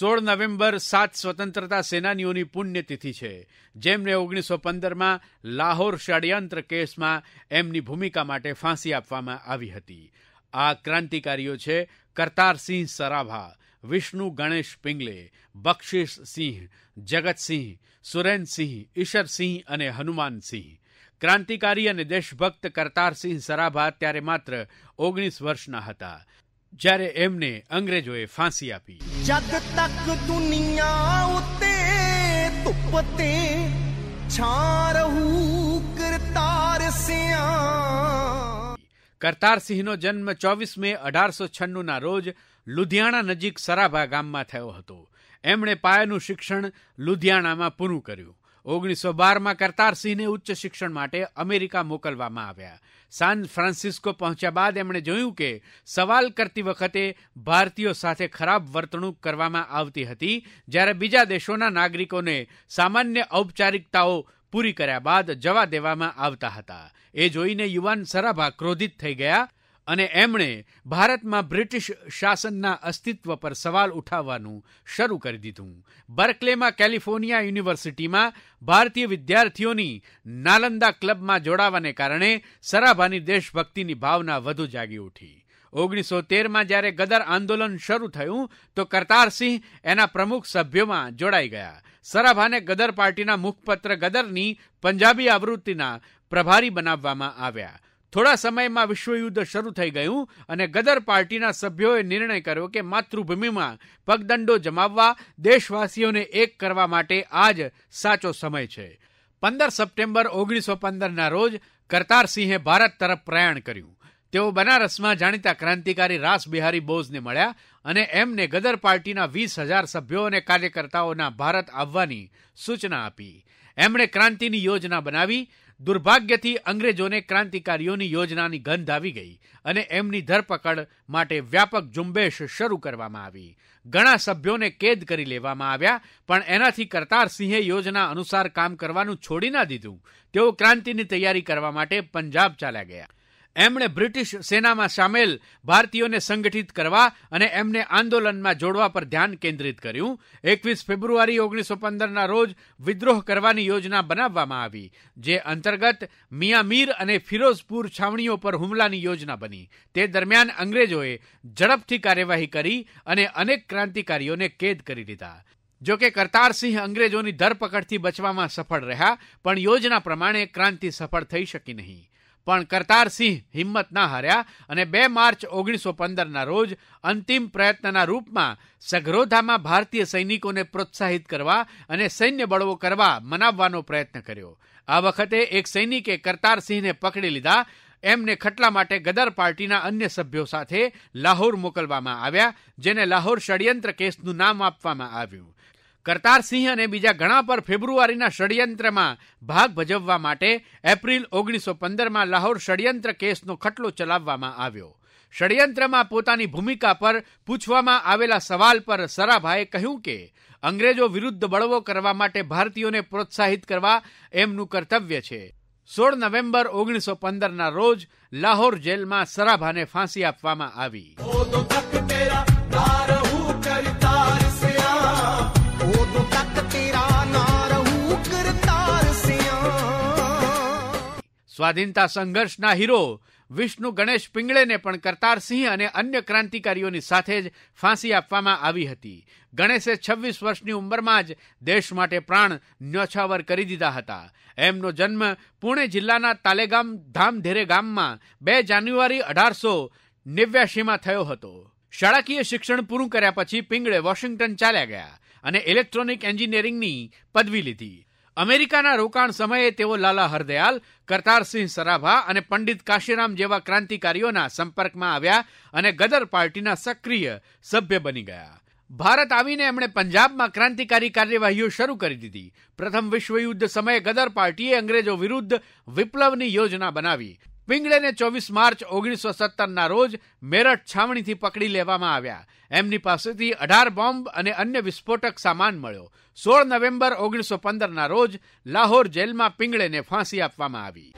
સોળ નવેમ્બર સાત સ્વતંત્રતા સેનાનીઓની પુણ્યતિથિ છે જેમને ઓગણીસો પંદરમાં લાહોર ષડયંત્ર કેસમાં એમની ભૂમિકા માટે ફાંસી આપવામાં આવી હતી આ ક્રાંતિકારીઓ છે કરતારસિંહ સરાભા વિષ્ણુ ગણેશ પિંગલે સિંહ જગતસિંહ સુરેન્દ્રસિંહ ઈશરસિંહ અને હનુમાનસિંહ ક્રાંતિકારી અને દેશભક્ત કરતારસિંહ સરાભા ત્યારે માત્ર ઓગણીસ વર્ષના હતા જ્યારે એમને અંગ્રેજોએ ફાંસી આપી જગ તક દુનિયા ઉતે તુપતે છા કરતાર સિયા કરતારસિંહનો જન્મ ચોવીસ મે અઢારસો છન્નુંના રોજ લુધિયાણા નજીક સરાભા ગામમાં થયો હતો એમણે પાયાનું શિક્ષણ લુધિયાણામાં પૂરું કર્યું ઓગણીસો બારમાં કરતારસિંહને ઉચ્ચ શિક્ષણ માટે અમેરિકા મોકલવામાં આવ્યા સાન ફ્રાન્સિસ્કો પહોંચ્યા બાદ એમણે જોયું કે સવાલ કરતી વખતે ભારતીયો સાથે ખરાબ વર્તણૂક કરવામાં આવતી હતી જ્યારે બીજા દેશોના નાગરિકોને સામાન્ય ઔપચારિકતાઓ પૂરી કર્યા બાદ જવા દેવામાં આવતા હતા એ જોઈને યુવાન સરાભા ક્રોધિત થઈ ગયા અને એમણે ભારતમાં બ્રિટિશ શાસનના અસ્તિત્વ પર સવાલ ઉઠાવવાનું શરૂ કરી દીધું બર્કલેમાં કેલિફોર્નિયા યુનિવર્સિટીમાં ભારતીય વિદ્યાર્થીઓની નાલંદા ક્લબમાં જોડાવાને કારણે સરાભાની દેશભક્તિની ભાવના વધુ જાગી ઉઠી ઓગણીસો તેરમાં જ્યારે ગદર આંદોલન શરૂ થયું તો કરતારસિંહ એના પ્રમુખ સભ્યોમાં જોડાઈ ગયા સરાભાને ગદર પાર્ટીના મુખપત્ર ગદરની પંજાબી આવૃત્તિના પ્રભારી બનાવવામાં આવ્યા થોડા સમયમાં વિશ્વયુદ્ધ શરૂ થઈ ગયું અને ગદર પાર્ટીના સભ્યોએ નિર્ણય કર્યો કે માતૃભૂમિમાં પગદંડો જમાવવા દેશવાસીઓને એક કરવા માટે આજ સાચો સમય છે પંદર સપ્ટેમ્બર ઓગણીસો પંદરના રોજ કરતારસિંહે ભારત તરફ પ્રયાણ કર્યું તેઓ બનારસમાં જાણીતા ક્રાંતિકારી રાસબિહારી બોઝને મળ્યા અને એમને ગદર પાર્ટીના વીસ હજાર સભ્યો અને કાર્યકર્તાઓના ભારત આવવાની સૂચના આપી એમણે ક્રાંતિની યોજના બનાવી દુર્ભાગ્યથી અંગ્રેજોને ક્રાંતિકારીઓની યોજનાની ગંધ આવી ગઈ અને એમની ધરપકડ માટે વ્યાપક ઝુંબેશ શરૂ કરવામાં આવી ઘણા સભ્યોને કેદ કરી લેવામાં આવ્યા પણ એનાથી કરતારસિંહે યોજના અનુસાર કામ કરવાનું છોડી ના દીધું તેઓ ક્રાંતિની તૈયારી કરવા માટે પંજાબ ચાલ્યા ગયા એમણે બ્રિટિશ સેનામાં સામેલ ભારતીયોને સંગઠિત કરવા અને એમને આંદોલનમાં જોડવા પર ધ્યાન કેન્દ્રિત કર્યું એકવીસ ફેબ્રુઆરી ઓગણીસો પંદરના રોજ વિદ્રોહ કરવાની યોજના બનાવવામાં આવી જે અંતર્ગત મિયામીર અને ફિરોઝપુર છાવણીઓ પર હુમલાની યોજના બની તે દરમિયાન અંગ્રેજોએ ઝડપથી કાર્યવાહી કરી અને અનેક ક્રાંતિકારીઓને કેદ કરી દીધા જો કે કરતારસિંહ અંગ્રેજોની ધરપકડથી બચવામાં સફળ રહ્યા પણ યોજના પ્રમાણે ક્રાંતિ સફળ થઈ શકી નહીં પણ કરતારસિંહ હિંમત ના હાર્યા અને બે માર્ચ ઓગણીસો પંદરના રોજ અંતિમ પ્રયત્નના રૂપમાં સગરોધામાં ભારતીય સૈનિકોને પ્રોત્સાહિત કરવા અને સૈન્ય બળવો કરવા મનાવવાનો પ્રયત્ન કર્યો આ વખતે એક સૈનિકે કરતારસિંહને પકડી લીધા એમને ખટલા માટે ગદર પાર્ટીના અન્ય સભ્યો સાથે લાહોર મોકલવામાં આવ્યા જેને લાહોર ષડયંત્ર કેસનું નામ આપવામાં આવ્યું કરતારસિંહ અને બીજા ઘણા પર ફેબ્રુઆરીના ષડયંત્રમાં ભાગ ભજવવા માટે એપ્રિલ ઓગણીસો પંદરમાં લાહોર ષડયંત્ર કેસનો ખટલો ચલાવવામાં આવ્યો ષડયંત્રમાં પોતાની ભૂમિકા પર પૂછવામાં આવેલા સવાલ પર સરાભાએ કહ્યું કે અંગ્રેજો વિરુદ્ધ બળવો કરવા માટે ભારતીયોને પ્રોત્સાહિત કરવા એમનું કર્તવ્ય છે સોળ નવેમ્બર ઓગણીસો પંદરના રોજ લાહોર જેલમાં સરાભાને ફાંસી આપવામાં આવી સ્વાધીનતા સંઘર્ષના હીરો વિષ્ણુ ગણેશ પિંગળેને પણ કરતારસિંહ અને અન્ય ક્રાંતિકારીઓની સાથે જ ફાંસી આપવામાં આવી હતી ગણેશે છવ્વીસ વર્ષની ઉંમરમાં જ દેશ માટે પ્રાણ ન્યોછાવર કરી દીધા હતા એમનો જન્મ પુણે જિલ્લાના તાલેગામ ધામધેરે ગામમાં બે જાન્યુઆરી અઢારસો નેવ્યાસીમાં થયો હતો શાળાકીય શિક્ષણ પૂરું કર્યા પછી પિંગળે વોશિંગ્ટન ચાલ્યા ગયા અને ઇલેક્ટ્રોનિક એન્જિનિયરિંગની પદવી લીધી અમેરિકાના રોકાણ સમયે તેઓ લાલા હરદયાલ કરતારસિંહ સરાભા અને પંડિત કાશીરામ જેવા ક્રાંતિકારીઓના સંપર્કમાં આવ્યા અને ગદર પાર્ટીના સક્રિય સભ્ય બની ગયા ભારત આવીને એમણે પંજાબમાં ક્રાંતિકારી કાર્યવાહીઓ શરૂ કરી દીધી પ્રથમ વિશ્વયુદ્ધ સમયે ગદર પાર્ટીએ અંગ્રેજો વિરુદ્ધ વિપ્લવની યોજના બનાવી પિંગળેને ચોવીસ માર્ચ ઓગણીસો સત્તરના રોજ મેરઠ છાવણીથી પકડી લેવામાં આવ્યા એમની પાસેથી અઢાર બોમ્બ અને અન્ય વિસ્ફોટક સામાન મળ્યો સોળ નવેમ્બર ઓગણીસો પંદરના રોજ લાહોર જેલમાં પિંગળેને ફાંસી આપવામાં આવી